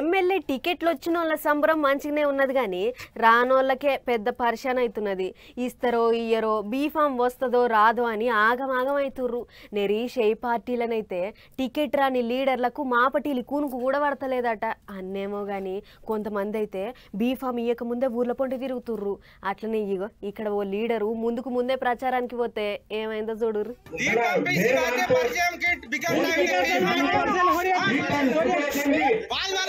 MLA టికెట్లు వచ్చిన వాళ్ళ సంబరం మంచిగానే ఉన్నది కానీ రానోళ్ళకే పెద్ద పరిశాన్ అవుతున్నది ఇస్తారో ఇయ్యరో బీఫామ్ వస్తుందో రాదో అని ఆగమాగం అవుతుర్రు నెరీష్ ఏ పార్టీలనైతే టికెట్ రాని లీడర్లకు మాపటీలు కూనుకు కూడా పడతలేదట అన్నేమో కానీ కొంతమంది అయితే బీఫామ్ ఇయ్యకముందే ఊర్ల పొంటి తిరుగుతుర్రు అట్లనే ఇగో ఇక్కడ ఓ లీడరు ముందుకు ముందే ప్రచారానికి పోతే ఏమైందో చూడుర్రు వాళ్ళ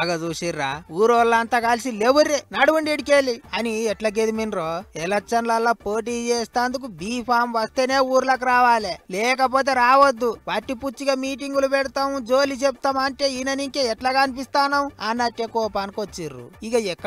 ఆగ చూసిర్రా ఊరోళ్ళంతా కలిసి లేవర్రే నడవండి ఎడికేయాలి అని ఎట్లా గెదిమిన్రో ఎలక్షన్లల్లా పోటీ చేస్తాందుకు బీ ఫామ్ వస్తేనే ఊర్లకు రావాలి లేకపోతే రావద్దు పట్టి పుచ్చిగా మీటింగులు పెడతాం జోలి చెప్తాం అంటే ఈయన నీకే ఎట్లా కనిపిస్తాను అన్నట్టే కోపానికి వచ్చిర్రు ఇక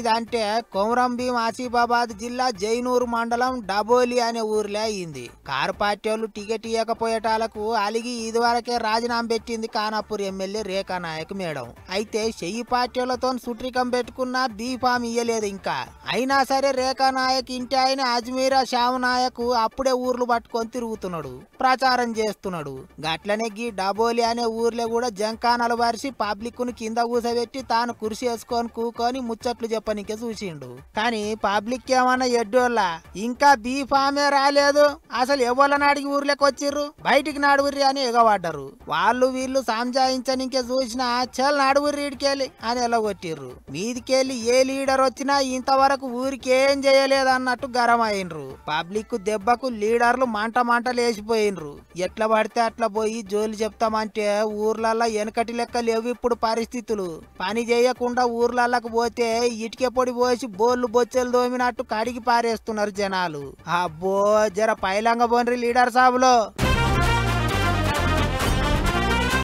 ఇది అంటే కొమరం భీం ఆసిఫాబాద్ జిల్లా జైనూరు మండలం డబోలి అనే ఊర్లో అయింది కారు పార్టీ వాళ్ళు టికెట్ ఇవ్వకపోయేటాలకు అలిగి ఇదివరకే రాజీనామా పెట్టింది కానాపూర్ ఎమ్మెల్యే రేఖా నాయక్ మేడం చేయడం అయితే చెయ్యి పార్టీలతో సుట్రికం పెట్టుకున్న బీఫామ్ ఇయ్యలేదు ఇంకా అయినా సరే రేఖా నాయక్ ఇంటి ఆయన అజ్మీరా శ్యామ్ నాయక్ అప్పుడే ఊర్లు పట్టుకొని తిరుగుతున్నాడు ప్రచారం చేస్తున్నాడు గట్లనే గీ డబోలి అనే ఊర్లో కూడా జంకానలు పరిచి పబ్లిక్ ను కింద కూసబెట్టి తాను కురిసి వేసుకొని కూకొని ముచ్చట్లు చెప్పనికే చూసిండు కానీ పబ్లిక్ ఏమన్నా ఎడ్డోళ్ళ ఇంకా బీఫామే రాలేదు అసలు ఎవళ్ళని నాడికి ఊర్లోకి వచ్చిర్రు బయటికి నాడు అని ఎగబడ్డరు వాళ్ళు వీళ్ళు సంజాయించనికే చూసినా చ ఇవాళ నడువురు ఈడికెళ్ళి అని ఎలా కొట్టిర్రు మీదికెళ్ళి ఏ లీడర్ వచ్చినా ఇంతవరకు ఊరికేం చేయలేదు అన్నట్టు గరం అయినరు పబ్లిక్ దెబ్బకు లీడర్లు మంట మంట లేచిపోయినరు ఎట్లా పడితే అట్లా పోయి జోలు చెప్తామంటే ఊర్లల్లో వెనకటి లెక్క లేవు ఇప్పుడు పరిస్థితులు పని చేయకుండా ఊర్లల్లకు పోతే ఇటుక పొడి పోసి బోర్లు బొచ్చెలు దోమినట్టు కడిగి పారేస్తున్నారు జనాలు అబ్బో జర పైలంగ బొండ్రి లీడర్ సాబులో